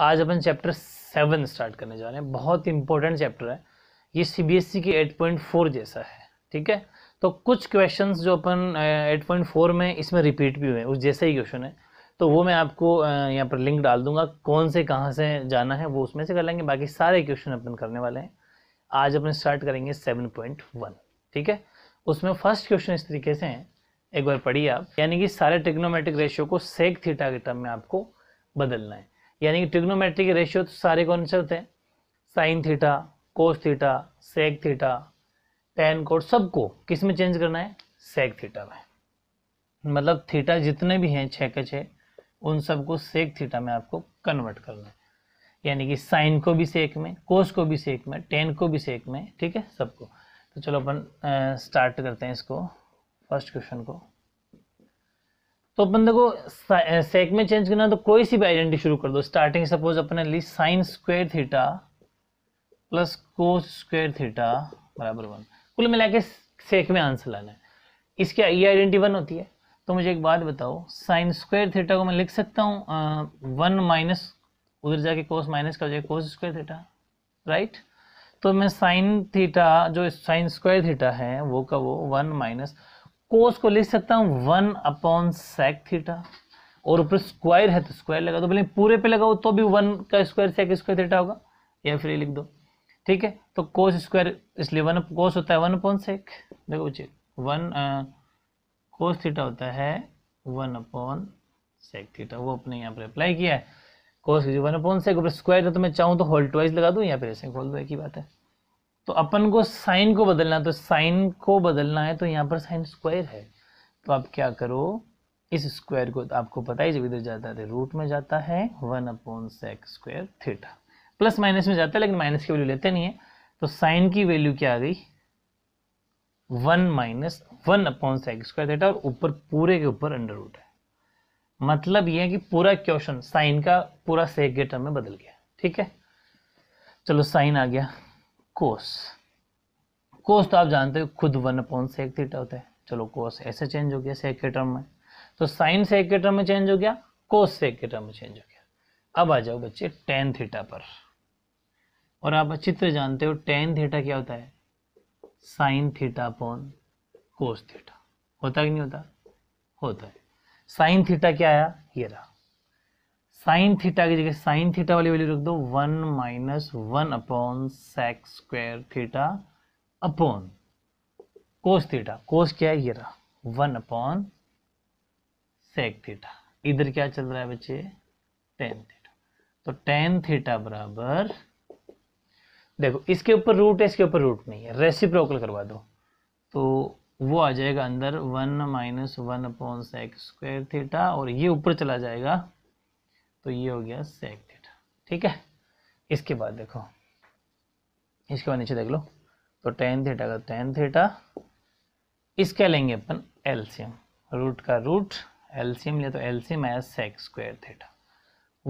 आज अपन chapter seven start करने जा रहे हैं बहुत इंपॉर्टेंट चैप्टर है ये सी बी एस ई की एट पॉइंट फोर जैसा है ठीक है तो कुछ क्वेश्चंस जो अपन एट पॉइंट फोर में इसमें रिपीट भी हुए हैं उस जैसे ही क्वेश्चन है तो वो मैं आपको यहाँ पर लिंक डाल दूंगा कौन से कहाँ से जाना है वो उसमें से कर लेंगे बाकी सारे क्वेश्चन अपन करने वाले हैं आज अपन स्टार्ट करेंगे सेवन पॉइंट वन ठीक है उसमें फर्स्ट क्वेश्चन इस तरीके से हैं एक बार पढ़िए आप यानी कि सारे टेक्नोमेट्रिक रेशियो को सेक थीटा के टर्म में आपको बदलना है यानी कि ट्रिग्नोमेट्री के रेशियो तो सारे कौन से होते हैं sine theta cos theta sec theta tan cot सबको किस में चेंज करना है सेक थीटा में मतलब थीटा जितने भी हैं छः के छः उन सबको सेक थीटा में आपको कन्वर्ट करना है यानी कि साइन को भी सेक में कोस को भी सेक में टेन को भी सेक में ठीक है सबको तो चलो अपन स्टार्ट करते हैं इसको फर्स्ट क्वेश्चन को तो अपन देखो सेक में चेंज करना तो कोई सी भी आइडेंटिटी शुरू कर दो स्टार्टिंग सपोज अपने ली sine square theta plus cos square theta बराबर वन कुल मिला के सेक में आंसर लाना है इसकी ये आइडेंटिटी वन होती है तो मुझे एक बात बताओ साइन स्क्वेयर थीटा को मैं लिख सकता हूँ वन माइनस उधर जाके कोस माइनस का हो जाएगा कोस स्क्वायर थीटा राइट तो मैं साइन थीटा जो साइन स्क्वायर थीटा है वो का वो वन माइनस कोस को लिख सकता हूं वन अपॉन सेक थीटा और ऊपर स्क्वायर है तो स्क्वायर लगा दो बोले पूरे पे लगाओ तो भी वन का स्क्वायर सेक स्क्वायर थीटा होगा या फिर लिख दो ठीक है तो कोस स्क्वायर इसलिए वन कोस होता है वन अपॉन सेक देखो बच्चे वन कोस थीटा होता है वन अपॉन सेक थीटा वो अपने यहाँ पर अप्लाई किया है कोस वन अपॉन सेक ऊपर स्क्वायर तो मैं चाहूँ तो होल ट्वाइस लगा दूँ या फिर ऐसे खोल दो एक ही बात है तो अपन को साइन को बदलना तो साइन को बदलना है तो यहाँ पर साइन स्क्वायर है तो आप क्या करो इस स्क्वायर को तो आपको पता ही जब इधर जाता है तो रूट में जाता है one upon sec square theta plus minus में जाता है लेकिन माइनस की वैल्यू लेते नहीं है तो साइन की वैल्यू क्या आ गई one minus one upon sec square theta और ऊपर पूरे के ऊपर अंडर रूट है मतलब यह है कि पूरा क्वेश्चन साइन का पूरा सेक के टर्म में बदल गया ठीक है चलो साइन आ गया कोस कोस तो आप जानते हो खुद वन अपॉन सेक थीटा होता है चलो कोस ऐसे चेंज हो गया सेक के टर्म में तो साइन सेक के टर्म में चेंज हो गया कोस सेक के टर्म में चेंज हो गया अब आ जाओ बच्चे टेन थीटा पर और आप चित्र जानते हो टेन थीटा क्या होता है sine theta upon cos theta होता कि नहीं होता होता है साइन थीटा क्या आया ये रहा साइन थीटा की जगह साइन थीटा वाली वैल्यू रख दो one minus one upon sec square theta upon cos theta cos क्या है ये रहा वन अपॉन सेक थीटा इधर क्या चल रहा है बच्चे टेन थीटा तो टेन थीटा बराबर देखो इसके ऊपर रूट है इसके ऊपर रूट नहीं है रेसिप्रोकल करवा दो तो वो आ जाएगा अंदर one minus one upon sec square theta और ये ऊपर चला जाएगा तो ये हो गया सेक थीटा ठीक है इसके बाद देखो इसके बाद नीचे देख लो तो टेन थीटा का टेन थीटा इसका लेंगे अपन एल्सियम रूट का रूट एल्सियम लिया तो एल्सियम आया सेक स्क्वायर थीटा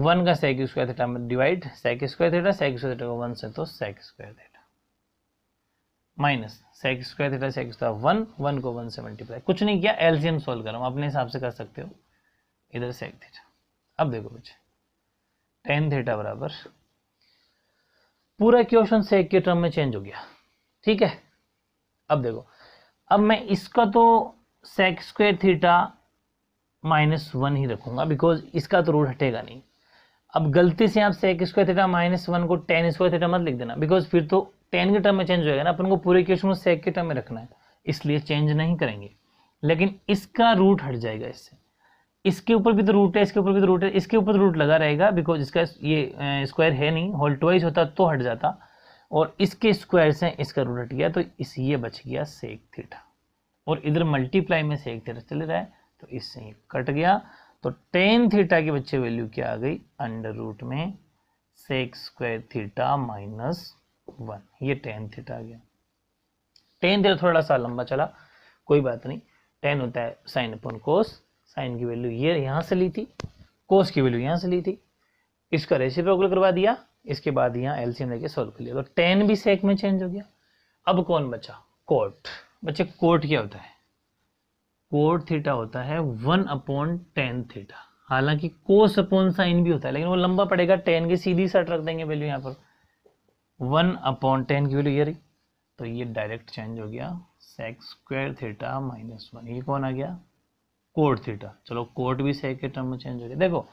वन का सेक स्क्वायर थीटा में divide sec square theta sec square theta को वन से तो sec square theta minus sec square theta sec square one one को वन से मल्टीप्लाई कुछ नहीं किया एल्सियम सोल्व करो अपने हिसाब से कर सकते हो इधर सेक थीटा अब देखो बच्चे टेन थीटा बराबर पूरा क्वेश्चन से एक के टर्म में चेंज हो गया ठीक है अब देखो अब मैं इसका तो sec square theta minus one ही रखूंगा बिकॉज इसका तो रूट हटेगा नहीं अब गलती से आप sec square theta minus one को टेन स्क्वायर थीटा मत लिख देना बिकॉज फिर तो टेन के टर्म में चेंज जाएगा ना अपन को पूरे क्वेश्चन को सेक के टर्म में रखना है इसलिए चेंज नहीं करेंगे लेकिन इसका रूट हट जाएगा इससे इसके ऊपर भी तो रूट है इसके ऊपर भी तो रूट है इसके ऊपर तो रूट लगा रहेगा बिकॉज इसका ये स्क्वायर है नहीं होल ट्वाइस होता तो हट जाता और इसके स्क्वायर से इसका रूट हट गया तो इस ये बच गया सेक थीटा और इधर मल्टीप्लाई में सेक थीटा चल रहा है तो इससे ये कट गया तो टेन थीटा की बच्चे वैल्यू क्या आ गई अंडर रूट में sec square theta minus one ये टेन थीटा आ गया टेन थीटा थोड़ा सा लंबा चला कोई बात नहीं टेन होता है साइन अपन कोस साइन की वैल्यू ये यहाँ से ली थी कोस की वैल्यू यहाँ से ली थी इसका रेसिप्रोकल करवा दिया इसके बाद यहाँ एलसीएम लेके सॉल्व कर लिया तो टेन भी सेक में चेंज हो गया अब कौन बचा कोट बच्चे कोट क्या होता है कोट थीटा होता है वन अपॉन टेन थीटा हालांकि कोस अपॉन साइन भी होता है लेकिन वो लंबा पड़ेगा टेन की सीधी सट रख देंगे वैल्यू यहाँ पर वन अपॉन टेन की वैल्यू ये रही तो ये डायरेक्ट चेंज हो गया sec square theta minus one ये कौन आ गया कोट थीटा चलो कोट भी सेक के टर्म में चेंज हो गया देखो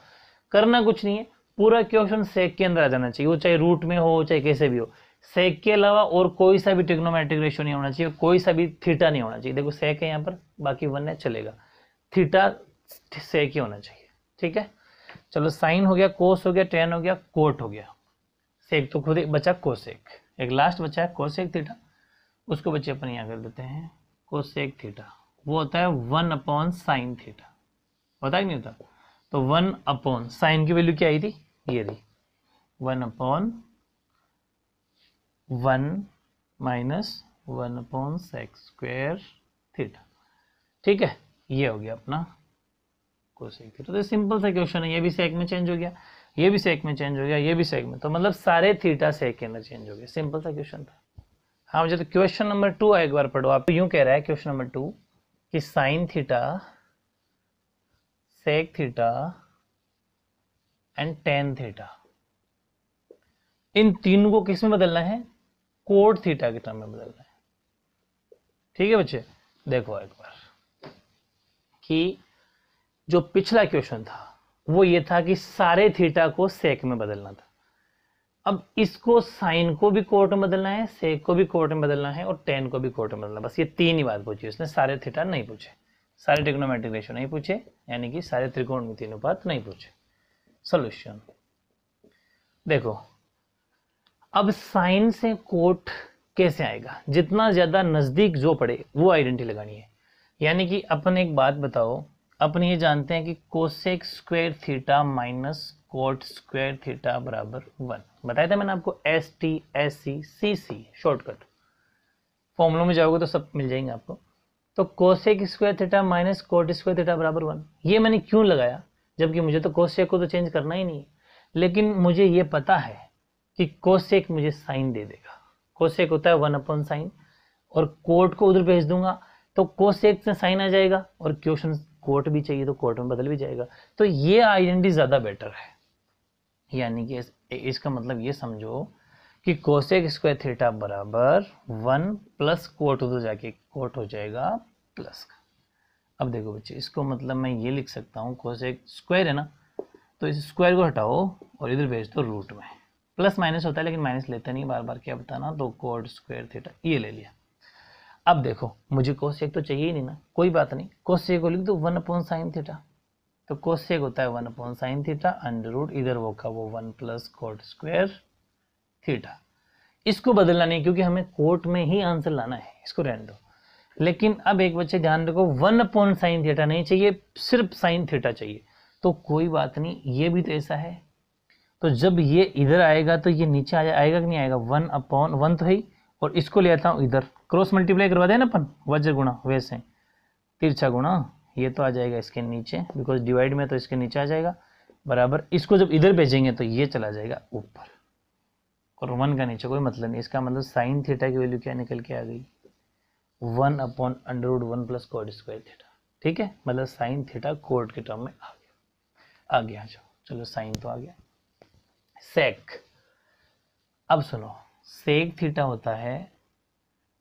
करना कुछ नहीं है पूरा क्वेश्चन सेक के अंदर आ जाना चाहिए वो चाहे रूट में हो चाहे कैसे भी हो सेक के अलावा और कोई सा भी टिक्नोमेट्रिक रेशियो नहीं होना चाहिए कोई सा भी थीटा नहीं होना चाहिए देखो सेक है यहाँ पर बाकी वन है चलेगा थीटा सेक ही होना चाहिए ठीक है चलो साइन हो गया कोस हो गया टेन हो गया कोट हो गया सेक तो खुद बचा कोसेक एक लास्ट बचा है कोसेक थीटा उसको बच्चे अपन यहाँ कर देते हैं कोसेक थीटा वो होता है वन अपॉन साइन थीटा होता ही नहीं होता तो वन अपॉन साइन की वैल्यू क्या आई थी ये रही one upon one minus one upon sec square theta ठीक है ये हो गया अपना कोसेक थीटा तो सिंपल सा क्वेश्चन है ये भी सेक में चेंज हो गया ये भी सेक में चेंज हो गया ये भी सेक में तो मतलब सारे थीटा सेक के अंदर चेंज हो गया सिंपल सा क्वेश्चन था हाँ मुझे तो क्वेश्चन नंबर टू एक बार पढ़ो आप तो यूं कह रहा है क्वेश्चन नंबर टू कि sine theta sec theta and tan theta इन तीनों को किस में बदलना है कोड थीटा के टर्म में बदलना है ठीक है बच्चे देखो एक बार कि जो पिछला क्वेश्चन था वो ये था कि सारे थीटा को सेक में बदलना था अब इसको साइन को भी कोर्ट में बदलना है सेक को भी कोर्ट में बदलना है और टेन को भी कोर्ट में बदलना है बस ये तीन ही बात पूछी उसने सारे थीटा नहीं पूछे सारे ट्रिग्नोमेट्रिक रेशो नहीं पूछे यानी कि सारे त्रिकोण में तीन उपात नहीं पूछे सोल्यूशन देखो अब साइन से कोट कैसे आएगा जितना ज़्यादा नज़दीक जो पड़े वो आइडेंटिटी लगानी है यानी कि अपन एक बात बताओ अपन ये जानते हैं कि cosec square theta minus cot square theta बराबर वन बताया था मैंने आपको S T S C C C shortcut फॉर्मुलों में जाओगे तो सब मिल जाएंगे आपको तो cosec square theta minus cot square theta बराबर वन ये मैंने क्यों लगाया जबकि मुझे तो कोसेक को तो चेंज करना ही नहीं है लेकिन मुझे ये पता है कि कोसेक मुझे साइन दे देगा कोसेक होता है वन अपॉन साइन और कोट को उधर भेज दूंगा तो कोसेक से साइन आ जाएगा और क्वेश्चन कोट भी चाहिए तो कोट में बदल भी जाएगा तो ये आइडेंटिटी ज़्यादा बेटर है यानी कि इसका मतलब ये समझो कि कोसेक स्क्वायर थीटा बराबर वन प्लस कोट उधर जाके कोट हो जाएगा प्लस का अब देखो बच्चे इसको मतलब मैं ये लिख सकता हूँ कोसेक स्क्वायर है ना तो इस स्क्वायर को हटाओ और इधर भेज दो रूट में प्लस माइनस होता है लेकिन माइनस लेते नहीं बार बार क्या बताना तो कोट स्क्वायर थीटा ये ले लिया अब देखो मुझे कोसेक तो चाहिए ही नहीं ना कोई बात नहीं कोसेक को लिख दो वन अपॉन साइन थीटा तो कोसेक होता तो है one upon sine theta under root इधर वो का वो one plus cot square theta इसको बदलना नहीं क्योंकि हमें कोर्ट में ही आंसर लाना है इसको रहने दो लेकिन अब एक बच्चे ध्यान रखो वन अपॉन साइन थीटा नहीं चाहिए सिर्फ साइन थीटा चाहिए तो कोई बात नहीं ये भी तो ऐसा है तो जब ये इधर आएगा तो ये नीचे आ आएगा कि नहीं आएगा वन अपॉन वन तो है और इसको ले आता हूँ इधर क्रॉस मल्टीप्लाई करवा देना अपन वज्र गुणा वैसे तिरछा गुणा ये तो आ जाएगा इसके नीचे बिकॉज डिवाइड में तो इसके नीचे आ जाएगा बराबर इसको जब इधर भेजेंगे तो ये चला जाएगा ऊपर और वन का नीचे कोई मतलब नहीं इसका मतलब साइन थीटा की वैल्यू क्या निकल के आ गई one upon under root one plus cot square theta ठीक है मतलब साइन थीटा कोड के टर्म में आ गया आ गया जो अच्छा। चलो साइन तो आ गया सेक अब सुनो सेक थीटा होता है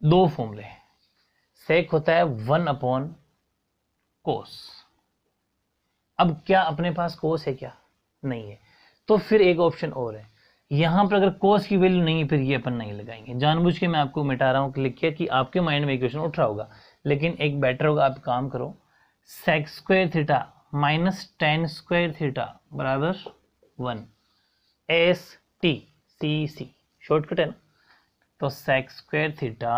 दो फॉर्मूले सेक होता है वन अपॉन कोस अब क्या अपने पास कोस है क्या नहीं है तो फिर एक ऑप्शन और है यहां पर अगर कोस की वैल्यू नहीं है फिर ये अपन नहीं लगाएंगे जानबूझ के मैं आपको मिटा रहा हूं क्लिक किया कि आपके माइंड में इक्वेशन उठ रहा होगा लेकिन एक बेटर होगा आप काम करो sec square theta minus tan square theta बराबर one S T C C shortcut है ना तो सेक्स स्क्वायर थीटा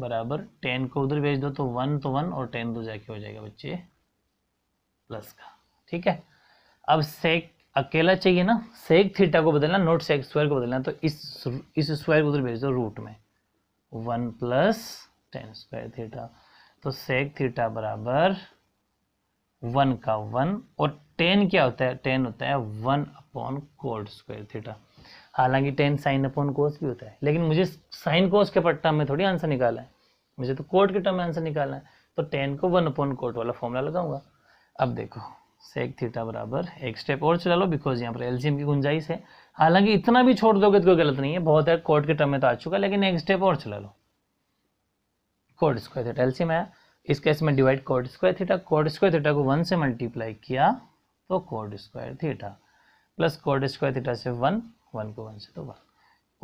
बराबर टेन को उधर भेज दो तो वन तो वन और टेन दो जाके हो जाएगा बच्चे प्लस का ठीक है अब सेक अकेला चाहिए ना सेक थीटा को बदलना नोट सेक स्क्वायर को बदलना तो इस इस स्क्वायर को उधर भेज दो रूट में one plus tan square theta तो सेक थीटा बराबर वन का वन और टेन क्या होता है टेन होता है one upon cot square theta हालांकि टेन साइन अपॉन कोस भी होता है लेकिन मुझे साइन कोस के पट्टा में थोड़ी आंसर निकाला है मुझे तो कोट के टर्म में आंसर निकालना है तो टेन को वन अपॉन कोट वाला फॉर्मूला लगाऊंगा अब देखो सेक थीटा बराबर एक स्टेप और चला लो बिकॉज यहाँ पर एलसीएम की गुंजाइश है हालांकि इतना भी छोड़ दोगे तो कोई गलत नहीं है बहुत है कोर्ट के टर्म में तो आ चुका लेकिन एक स्टेप और चला लो कोर्ट स्क्वायर थीटा एलसीएम आया इस केस में divide cot square theta cot square theta को वन से मल्टीप्लाई किया तो cot square theta plus cot square theta से वन वन को वन से तो वन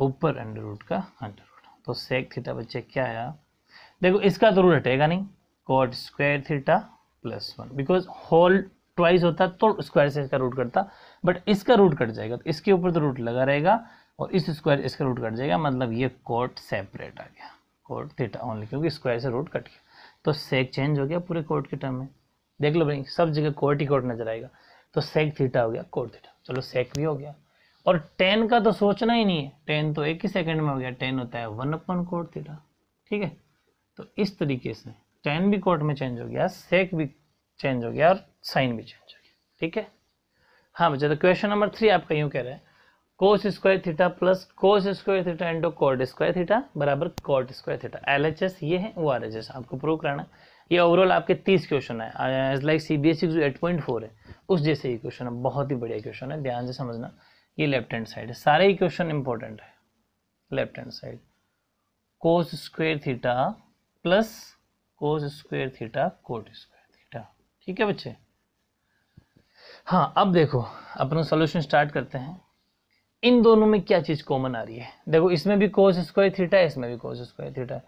ऊपर अंडर रूट का अंडर रूट तो सेक थीटा बच्चे क्या आया देखो इसका तो रूट हटेगा नहीं cot square theta plus one because whole twice होता तो स्क्वायर से इसका रूट कटता बट इसका रूट कट जाएगा तो इसके ऊपर तो रूट लगा रहेगा और इस स्क्वायर इसका रूट कट जाएगा मतलब ये कोट सेपरेट आ गया कोट थीटा ओनली क्योंकि स्क्वायर से रूट कट गया तो सेक चेंज हो गया पूरे कोर्ट के टर्म में देख लो भाई सब जगह कोर्ट ही कोर्ट नजर आएगा तो सेक थीटा हो गया कोर्ट थीटा चलो सेक भी हो गया और टेन का तो सोचना ही नहीं है टेन तो एक ही सेकंड में हो गया टेन होता है वन अपन कोट थीटा ठीक है तो इस तरीके से टेन भी कोट में चेंज हो गया सेक भी चेंज हो गया और साइन भी चेंज हो गया ठीक है हाँ बच्चा तो क्वेश्चन नंबर थ्री आपका यूँ कह रहे हैं cos square theta plus cos square theta into cot square theta बराबर cot square theta L H S ये है वो आर एच एस आपको प्रूव कराना है ये ओवरऑल आपके तीस क्वेश्चन है लाइक सी बी एस जो एट पॉइंट फोर है उस जैसे ही क्वेश्चन है बहुत ही बढ़िया क्वेश्चन है ध्यान से समझना ये लेफ्ट हैंड साइड है सारे ही क्वेश्चन इंपॉर्टेंट है left hand side cos square theta plus cos square theta cot square theta ठीक है बच्चे हाँ अब देखो अपना सॉल्यूशन स्टार्ट करते हैं इन दोनों में क्या चीज़ कॉमन आ रही है देखो इसमें भी कोस स्क्वायर थीटा है इसमें भी कोस स्क्वायर थीटा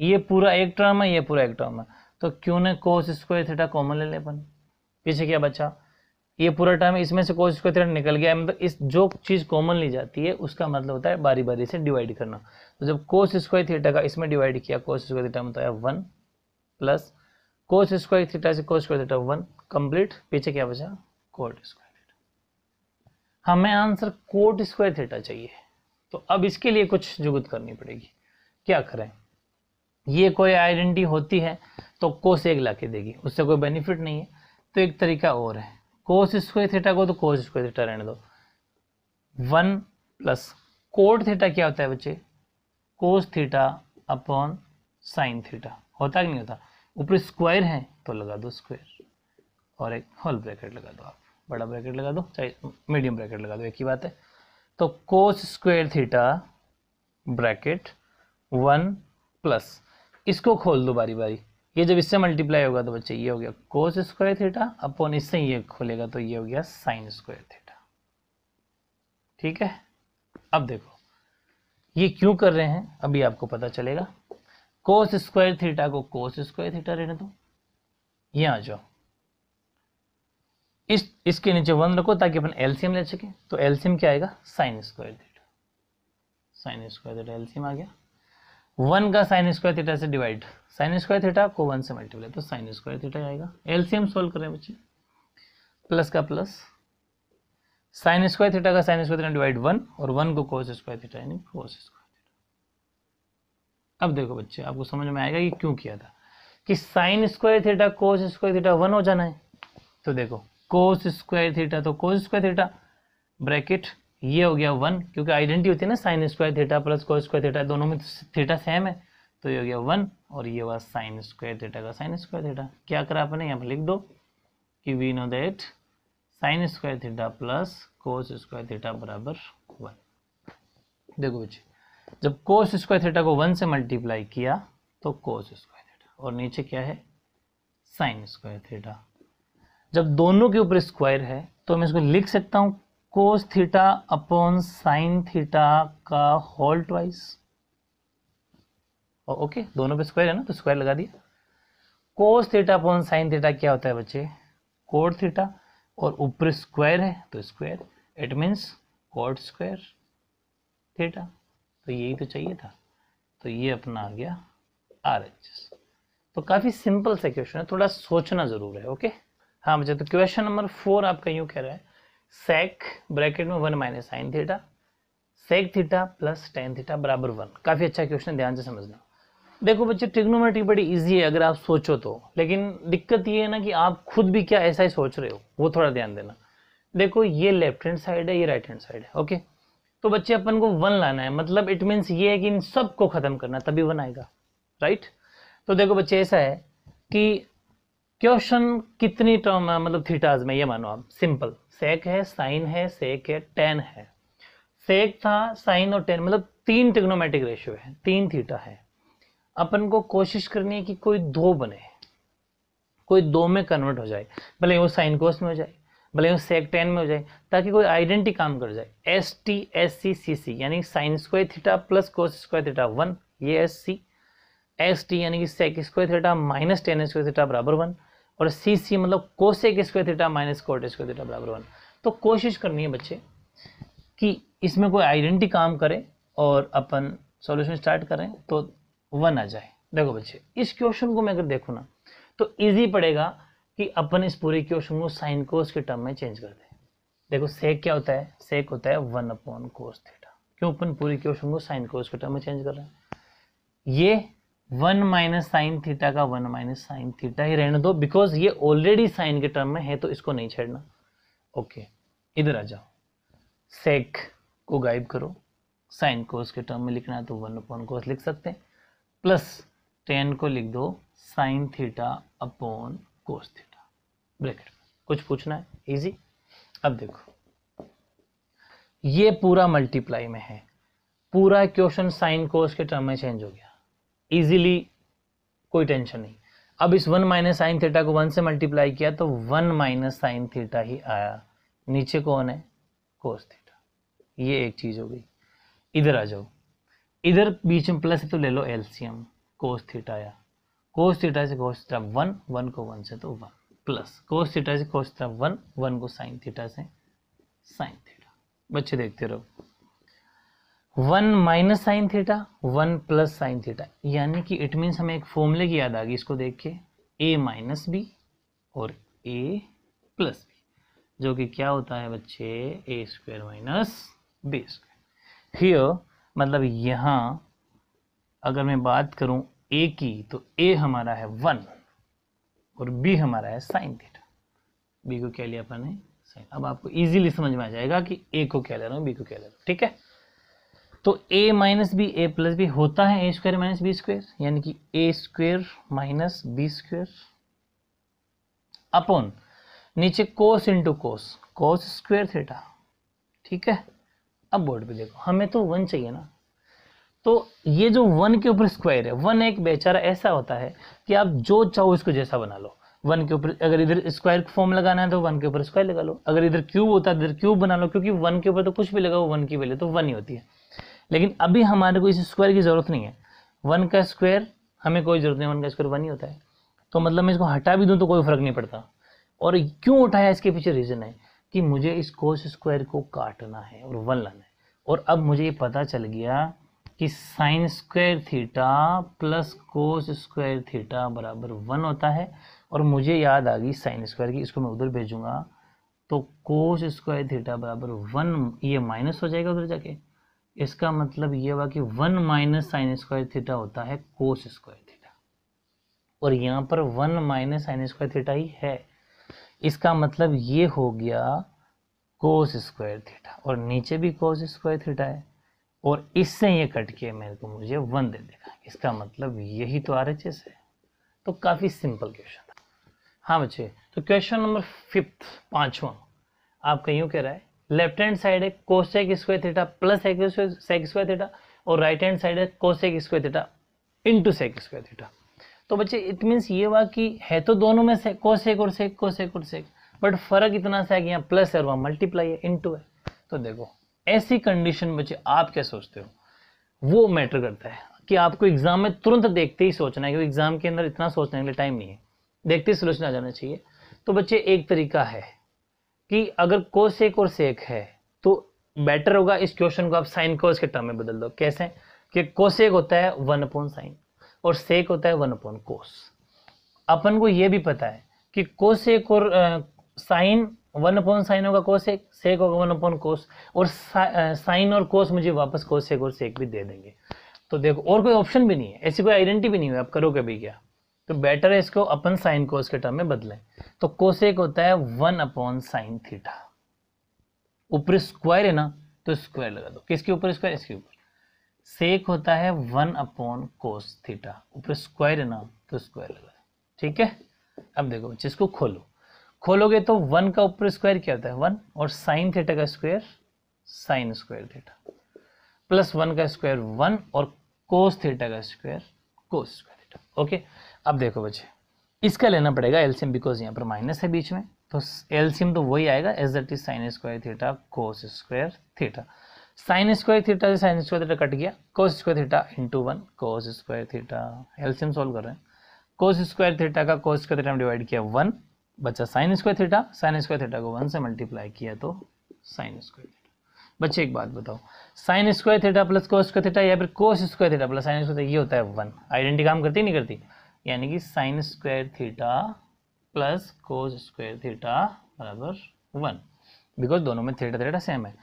ये पूरा एक टर्म है ये पूरा एक टर्म है तो क्यों ना कोस स्क्वायर थीटा कॉमन ले लें अपन पीछे क्या बचा ये पूरा टर्म इसमें से कोई स्क्वायर थ्रेड निकल गया मतलब इस जो चीज़ कॉमन ली जाती है उसका मतलब होता है बारी बारी से डिवाइड करना तो जब कोस स्क्वायर थीटा का इसमें डिवाइड किया कोस स्क्वायर थीटा मतलब आया one plus cos square theta से cos square theta one complete पीछे क्या बचा कोट स्क्वायर थीटा हमें आंसर कोट स्क्वायर थीटा चाहिए तो अब इसके लिए कुछ जुगत करनी पड़ेगी क्या करें ये कोई आइडेंटिटी होती है तो कोस एक ला देगी उससे कोई बेनिफिट नहीं है तो एक तरीका और है कोस स्क्वायर थीटा को तो कोस स्क्वायर थीटा रहने दो वन प्लस कोट थीटा क्या होता है बच्चे cos theta upon sine theta होता कि नहीं होता ऊपर स्क्वायर है तो लगा दो स्क्वायर और एक होल ब्रैकेट लगा दो आप बड़ा ब्रैकेट लगा दो चाहे मीडियम ब्रैकेट लगा दो एक ही बात है तो cos square theta bracket one plus इसको खोल दो बारी बारी ये जब इससे मल्टीप्लाई होगा तो बच्चे ये हो गया कोस स्क्वायर थीटा अपॉन इससे ये खोलेगा तो ये हो गया साइन स्क्वायर थीटा ठीक है अब देखो ये क्यों कर रहे हैं अभी आपको पता चलेगा कोस स्क्वायर थीटा को कोस स्क्वायर थीटा रहने दो ये आ जाओ इस इसके नीचे वन रखो ताकि अपन एलसीएम ले सके तो एलसीएम क्या आएगा sine square theta sine square theta LCM आ गया वन का साइन स्क्वायर थीटा से डिवाइड साइन स्क्वायर थीटा को वन से मल्टीप्लाई तो साइन स्क्वायर थीटा आएगा एलसीएम सोल्व करें बच्चे प्लस का प्लस साइन स्क्वायर थीटा का साइन स्क्वायर डिवाइड वन और वन को कोस स्क्वायर थीटा यानी कोस स्क्वायर थीटा अब देखो बच्चे आपको समझ में आएगा कि क्यों किया था कि sine square theta cos square theta one हो जाना है तो देखो कोस स्क्वायर थीटा तो कोस स्क्वायर थीटा ब्रैकेट ये हो गया वन क्योंकि आइडेंटिटी होती है ना sine square theta plus cos square theta दोनों में थीटा सेम है तो ये हो गया वन और ये हुआ साइन स्क्वायर थीटा का साइन स्क्वायर थीटा क्या करा आपने यहाँ पर लिख दो कि we know that sine square theta plus cos square theta बराबर वन देखो बच्चे जब कोस स्क्वायर थीटा को वन से मल्टीप्लाई किया तो कोस स्क्वायर थीटा और नीचे क्या है साइन स्क्वायर थीटा जब दोनों के ऊपर स्क्वायर है तो मैं इसको लिख सकता हूँ cos theta upon sine theta का होल ट्वाइस ओके दोनों पे स्क्वायर है ना तो स्क्वायर लगा दिया cos theta upon sine theta क्या होता है बच्चे कोड थीटा और ऊपर स्क्वायर है तो square it means cot square theta तो यही तो चाहिए था तो ये अपना आ गया आर एच एस तो काफ़ी सिंपल सा क्वेश्चन है थोड़ा सोचना ज़रूर है ओके हाँ बच्चे तो क्वेश्चन नंबर फोर आपका यूँ कह रहा है सेक ब्रैकेट में one minus sine theta sec theta plus tan theta बराबर वन काफ़ी अच्छा क्वेश्चन ध्यान से समझना देखो बच्चे ट्रिग्नोमेट्री बड़ी इजी है अगर आप सोचो तो लेकिन दिक्कत ये है ना कि आप खुद भी क्या ऐसा ही सोच रहे हो वो थोड़ा ध्यान देना देखो ये लेफ्ट हैंड साइड है ये राइट हैंड साइड है ओके तो बच्चे अपन को वन लाना है मतलब इट मीन्स ये है कि इन सबको ख़त्म करना तभी वन आएगा राइट तो देखो बच्चे ऐसा है कि क्वेश्चन कितनी टर्म है मतलब थीटाज में ये मानो आप सिंपल सेक है साइन है सेक है टेन है सेक था साइन और टेन मतलब तीन टिग्नोमेटिक रेशियो है तीन थीटा है अपन को कोशिश करनी है कि कोई दो बने कोई दो में कन्वर्ट हो जाए भले वो साइन कोस में हो जाए भले वो सेक टेन में हो जाए ताकि कोई आइडेंटिटी काम कर जाए S T S C C C यानी sine square theta plus cos square theta one ये एस सी एस टी यानी कि sec square theta minus tan square theta बराबर वन और सी सी मतलब cosec square theta minus cot square theta बराबर one तो कोशिश करनी है बच्चे कि इसमें कोई आइडेंटिटी काम करे और अपन सॉल्यूशन स्टार्ट करें तो वन आ जाए देखो बच्चे इस क्वेश्चन को मैं अगर देखूँ ना तो ईजी पड़ेगा कि अपन इस पूरे क्वेश्चन को साइन कोस के टर्म में चेंज कर दें देखो सेक क्या होता है सेक होता है वन अपॉन कोस थीटा क्यों अपन पूरी क्वेश्चन को साइन कोस के टर्म में चेंज कर रहे हैं ये वन माइनस साइन थीटा का वन माइनस साइन थीटा ही रहने दो बिकॉज ये ऑलरेडी साइन के टर्म में है तो इसको नहीं छेड़ना ओके okay. इधर आ जाओ सेक को गायब करो साइन कोस के टर्म में लिखना है तो वन अपॉन कोस लिख सकते हैं प्लस टेन को लिख दो sine theta upon cos theta bracket कुछ पूछना है इजी अब देखो ये पूरा मल्टीप्लाई में है पूरा क्वेश्चन साइन कोस के टर्म में चेंज हो गया इजीली कोई टेंशन नहीं अब इस वन माइनस साइन थीटा को वन से मल्टीप्लाई किया तो वन माइनस साइन थीटा ही आया नीचे कौन है कोस थीटा ये एक चीज़ हो गई इधर आ जाओ इधर बीच में प्लस तो ले लो एलसीएम कोस थीटा आया कोस थीटा से कोस थीटा वन वन को वन से तो वन प्लस कोस थीटा से कोस थीटा वन वन को साइन थीटा से साइन थीटा बच्चे देखते रहो one minus sine theta one plus sine theta यानी कि इट मीन्स हमें एक फॉर्मूले की याद आ गई इसको देख के ए माइनस बी और ए प्लस बी जो कि क्या होता है बच्चे A square minus B square here मतलब यहाँ अगर मैं बात करूँ ए की तो ए हमारा है वन और बी हमारा है साइन थीटा बी को क्या लिया अपन ने साइन अब आपको इजीली समझ में आ जाएगा कि ए को क्या ले रहा हूँ बी को क्या ले रहा हूँ ठीक है तो a minus B A plus B होता है A square minus B square यानी कि A square minus B square upon नीचे cos into cos cos square theta ठीक है अब बोर्ड पे देखो हमें तो वन चाहिए ना तो ये जो वन के ऊपर स्क्वायर है वन एक बेचारा ऐसा होता है कि आप जो चाहो इसको जैसा बना लो वन के ऊपर अगर इधर स्क्वायर फॉर्म लगाना है तो वन के ऊपर स्क्वायर लगा लो अगर इधर क्यूब होता है तो इधर क्यूब बना लो क्योंकि वन के ऊपर तो कुछ भी लगाओ वन की वैल्यू तो वन ही होती है लेकिन अभी हमारे को इस स्क्वायर की ज़रूरत नहीं है वन का स्क्वायर हमें कोई ज़रूरत नहीं वन का स्क्वायर वन ही होता है तो मतलब मैं इसको हटा भी दूँ तो कोई फ़र्क नहीं पड़ता और क्यों उठाया इसके पीछे रीज़न है कि मुझे इस कोस स्क्वायर को काटना है और वन लाना है और अब मुझे ये पता चल गया कि sine square theta plus cos square theta बराबर वन होता है और मुझे याद आ गई साइन स्क्वायर की इसको मैं उधर भेजूंगा तो कोस स्क्वायर थीटा बराबर वन ये माइनस हो जाएगा उधर जाके इसका मतलब ये हुआ कि one minus sine square theta होता है कोस स्क्वायर थीटा और यहाँ पर one minus sine square theta ही है इसका मतलब ये हो गया कोस स्क्वायर थीटा और नीचे भी कोस स्क्वायर थीटा है और इससे ये कट के मेरे को मुझे वन दे देगा इसका मतलब यही तो आर एच एस है तो काफ़ी सिंपल क्वेश्चन था हाँ बच्चे तो क्वेश्चन नंबर फिफ्थ पाँचवा आपका यूँ कह रहा है लेफ्ट हैंड साइड है cosec square theta plus sec square theta और राइट हैंड साइड है cosec square theta into sec square theta तो बच्चे इट मीन्स ये हुआ कि है तो दोनों में से कोसेक और सेक कोसेक और सेक बट फर्क इतना सा है कि यहाँ प्लस है और वहाँ मल्टीप्लाई है इंटू है तो देखो ऐसी कंडीशन बच्चे आप क्या सोचते हो वो मैटर करता है कि आपको एग्जाम में तुरंत देखते ही सोचना है क्योंकि एग्जाम के अंदर इतना सोचने के लिए टाइम नहीं है देखते ही सोल्यूशन आ जाना चाहिए तो बच्चे एक तरीका है कि अगर एक और सेक है तो बेटर होगा इस क्वेश्चन को आप साइन कोस के टर्म में बदल दो कैसे कि एक होता है वन अपॉन साइन और सेक होता है वन अपॉन कोस अपन को यह भी पता है कि एक और साइन वन अपॉन साइन होगा कोस एक सेक होगा वन अपॉन कोस और साइन और कोस मुझे वापस एक और सेक भी दे देंगे तो देखो और कोई ऑप्शन भी नहीं है ऐसी कोई आइडेंटिटी भी नहीं है आप करोगे भी क्या तो बेटर है इसको अपन साइन कोस के टर्म में बदलें तो कोसेक होता है वन अपॉन साइन थीटा ऊपर स्क्वायर है ना तो स्क्वायर लगा दो किसके ऊपर स्क्वायर इसके ऊपर सेक होता है वन अपॉन कोस थीटा ऊपर स्क्वायर है ना तो स्क्वायर लगा दो ठीक है अब देखो बच्चे इसको खोलो खोलोगे तो वन का ऊपर स्क्वायर क्या होता है वन और साइन थीटा का square sine square theta plus one का स्क्वायर वन और कोस थीटा का square cos square theta okay अब देखो बच्चे इसका लेना पड़ेगा एल्सियम बिकॉज यहाँ पर माइनस है बीच में तो एल्सियम तो वही आएगा as that is sine square theta cos square theta sine square theta से साइन स्क्वायर थीटा कट गया cos square theta into one cos square theta LCM solve कर रहे हैं कोस स्क्वायर थीटा का कोस स्क्वायर थीटा में divide किया one बच्चा sine square theta sine square theta को वन से मल्टीप्लाई किया तो साइन स्क्वायर थीटा बच्चे एक बात बताओ sine square theta plus cos square theta या फिर cos square theta plus sine square ये होता है वन आइडेंटिटी काम करती नहीं करती यानी कि sine square theta plus cos square theta बराबर वन बिकॉज दोनों में थीटा थीटा सेम है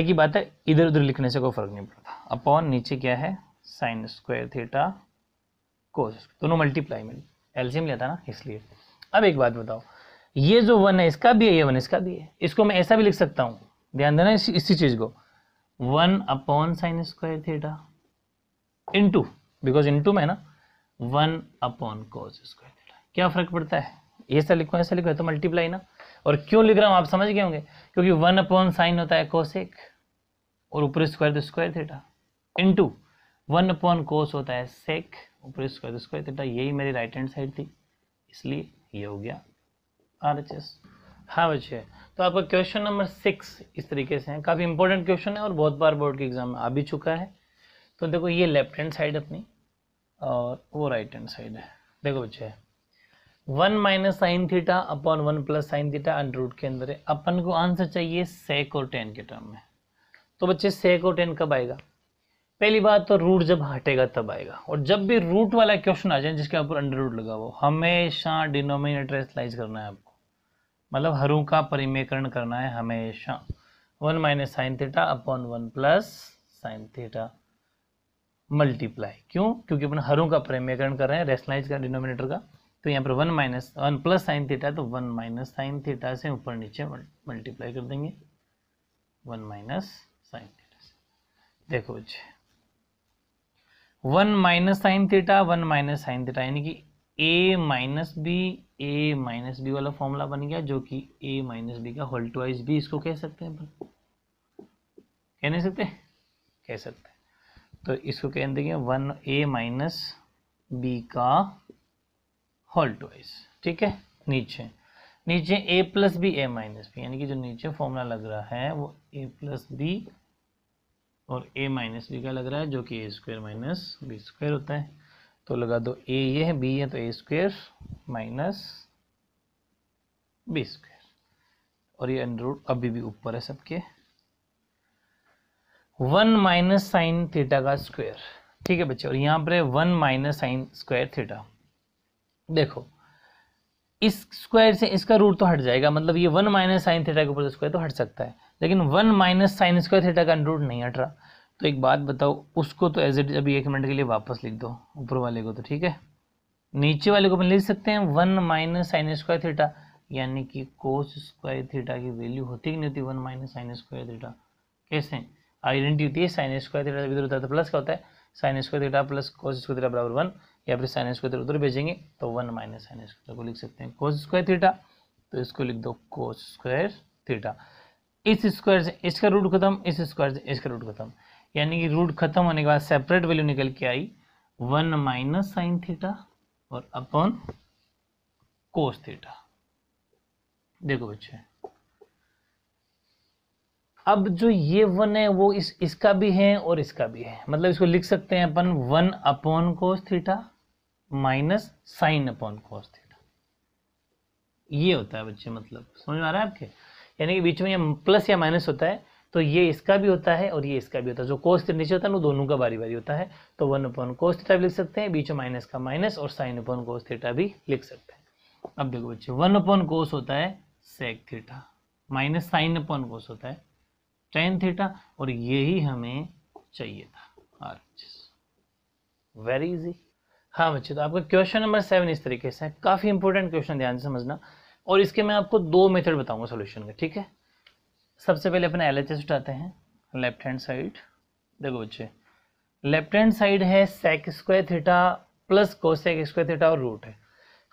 एक ही बात है इधर उधर लिखने से कोई फर्क नहीं पड़ता अपॉन नीचे क्या है साइन स्क्वायर थीटा कोस दोनों मल्टीप्लाई में एल्सियम लिया था ना इसलिए अब एक बात बताओ ये जो वन है इसका भी है ये वन इसका भी है इसको मैं ऐसा भी लिख सकता हूँ ध्यान देना इस, इसी चीज़ को one upon sine square theta into because into में है ना one upon cos square theta क्या फर्क पड़ता है ऐसा लिखो ऐसा लिखो तो मल्टीप्लाई ना और क्यों लिख रहा हूँ आप समझ गए होंगे क्योंकि वन अपॉन साइन होता है कोसेक और ऊपर square square theta into one upon cos होता है सेक ऊपर स्क्वायर स्क्वायर थीटा यही मेरी राइट हैंड साइड थी इसलिए ये हो गया आर एच एस हाँ बच्चे तो आपका क्वेश्चन नंबर सिक्स इस तरीके से है काफ़ी इंपॉर्टेंट क्वेश्चन है और बहुत बार बोर्ड के एग्जाम में आ भी चुका है तो देखो ये लेफ्ट हैंड साइड अपनी और वो राइट हैंड साइड है देखो बच्चे one minus sine theta upon one plus sine theta under root के अंदर है अपन को आंसर चाहिए सेक और टेन के टर्म में तो बच्चे सेक और टेन कब आएगा पहली बात तो रूट जब हटेगा तब आएगा और जब भी रूट वाला क्वेश्चन आ जाए जिसके ऊपर अंडर रूट लगा वो हमेशा डिनोमिनेटर स्लाइज करना है आपको मतलब हरू का परिमेकरण करना है हमेशा one minus sine theta upon one plus sine theta multiply क्यों क्योंकि अपन हरों का प्रमेयकरण कर रहे हैं रेशनलाइज का डिनोमिनेटर का तो यहाँ पर one minus one plus sine theta तो वन माइनस साइन थीटा से ऊपर नीचे मल्टीप्लाई कर देंगे वन माइनस साइन थीटा से देखो जी one minus sine theta one minus sine theta यानी कि A minus B A minus B वाला फॉर्मूला बन गया जो कि ए माइनस बी का होल टू बी इसको कह सकते हैं कह नहीं सकते कह सकते तो इसको कह देंगे वन ए माइनस बी का होल ट्वाइस ठीक है नीचे नीचे A plus B A minus B यानी कि जो नीचे फॉर्मूला लग रहा है वो ए प्लस बी और ए माइनस बी का लग रहा है जो कि A square minus B square होता है तो लगा दो ए ये है बी है तो A square minus B square और ये अंडर रूट अभी भी ऊपर है सबके वन माइनस साइन थीटा का स्क्वायर ठीक है बच्चे और यहाँ पर है one minus sine square theta देखो इस स्क्वायर से इसका रूट तो हट जाएगा मतलब ये वन माइनस साइन थीटा के ऊपर स्क्वायर तो हट सकता है लेकिन one minus sine square theta का रूट नहीं हट रहा तो एक बात बताओ उसको तो एज इट इज अभी एक मिनट के लिए वापस लिख दो ऊपर वाले को तो ठीक है नीचे वाले को अपन लिख सकते हैं one minus sine square theta यानी कि कोस स्क्वायर थीटा की वैल्यू होती ही नहीं होती one minus sine square theta कैसे आइडेंटिटी होती है साइन स्क्वायर थीटा इधर उधर प्लस तो का होता है sine square theta plus cos square theta बराबर वन या फिर साइन स्क्वायर थीटा उधर भेजेंगे तो वन माइनस साइन स्क्वायर को लिख सकते हैं कोस स्क्वायर थीटा तो इसको लिख दो कोस स्क्वायर थीटा इस स्क्वायर से इसका रूट खत्म इस स्क्वायर से इसका रूट खत्म यानी कि रूट खत्म होने के बाद सेपरेट वैल्यू निकल के आई वन माइनस साइन थीटा और अपॉन कोस थीटा देखो बच्चे अब जो ये वन है वो इस इसका भी है और इसका भी है मतलब इसको लिख सकते हैं अपन one upon cos theta minus sine upon cos theta ये होता है बच्चे मतलब समझ में आ रहा है आपके यानी कि बीच में ये प्लस या माइनस होता है तो ये इसका भी होता है और ये इसका भी होता है जो कोस थीटा नीचे होता है वो दोनों का बारी बारी होता है तो वन अपॉन कोस थीटा भी लिख सकते हैं बीच में माइनस का माइनस और साइन अपॉन कोस थीटा भी लिख सकते हैं अब देखो बच्चे वन अपॉन कोस होता है sec theta minus sine upon cos होता है टेन थीटा और यही हमें चाहिए था आर वेरी इजी हाँ बच्चे तो आपका क्वेश्चन नंबर सेवन इस तरीके से है काफ़ी इंपॉर्टेंट क्वेश्चन ध्यान से समझना और इसके मैं आपको दो मेथड बताऊंगा सोल्यूशन का ठीक है सबसे पहले अपना एल उठाते हैं लेफ्ट हैंड साइड देखो बच्चे लेफ्ट हैंड साइड है sec square theta plus cosec square theta और रूट है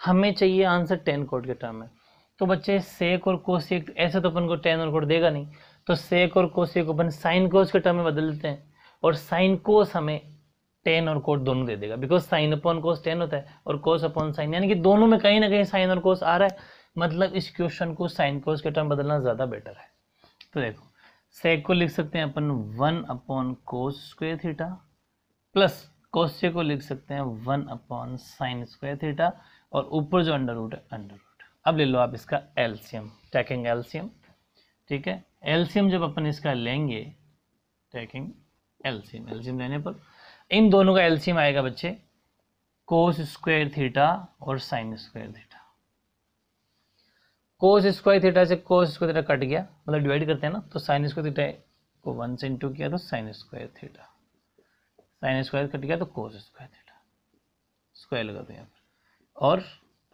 हमें चाहिए आंसर टेन कोड के टर्म में तो बच्चे सेक और कोसेक ऐसे तो अपन को टेन और कोड देगा नहीं तो सेक और कोसेक को अपन साइन कोस के टर्म में बदल देते हैं और साइन कोस हमें टेन और कोट दोनों दे देगा because sine upon cos tan होता है और कोस अपॉन साइन यानी कि दोनों में कहीं ना कहीं साइन और कोस आ रहा है मतलब इस क्वेश्चन को साइन कोस के टर्म बदलना ज़्यादा बेटर है तो देखो सेक को लिख सकते हैं अपन one upon cos square theta plus कोस्य को लिख सकते हैं one upon sine square theta और ऊपर जो अंडर रूट है अंडर रूट अब ले लो आप इसका एल्सियम टैकिंग एल्सियम ठीक है एल्सियम जब अपन इसका लेंगे टेकिंग एल्सियम एल्सियम लेने पर इन दोनों का एल्सियम आएगा बच्चे कोस स्क्वायर थीटा और sine square theta cos square theta से कोस स्क्वायर थीटा कट गया मतलब डिवाइड करते हैं ना तो साइन स्क्वायर थीटा को वन से इंटू किया तो sine square theta sine square cut गया तो कोस स्क्वायर थीटा स्क्वायर लगा दो यहाँ पर और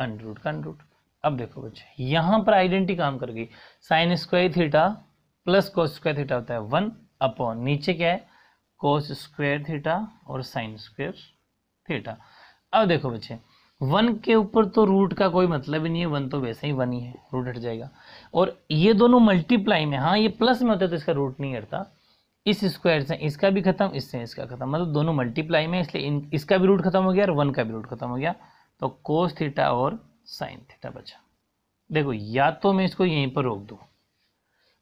अंडरूट का अंडरूट अब देखो बच्चे यहाँ पर आइडेंटिटी काम कर गई sine square theta plus cos square theta होता है वन अपॉन नीचे क्या है कोस स्क्वायर थीटा और साइन स्क्वायर थीटा अब देखो बच्चे वन के ऊपर तो रूट का कोई मतलब ही नहीं है वन तो वैसे ही वन ही है रूट हट जाएगा और ये दोनों मल्टीप्लाई में हाँ ये प्लस में होता है तो इसका रूट नहीं हटता इस स्क्वायर से इसका भी खत्म इससे इसका खत्म मतलब दोनों मल्टीप्लाई में इसलिए इन, इसका भी रूट खत्म हो गया और वन का भी रूट खत्म हो गया तो कोस थीटा और साइन थीटा बचा देखो या तो मैं इसको यहीं पर रोक दूँ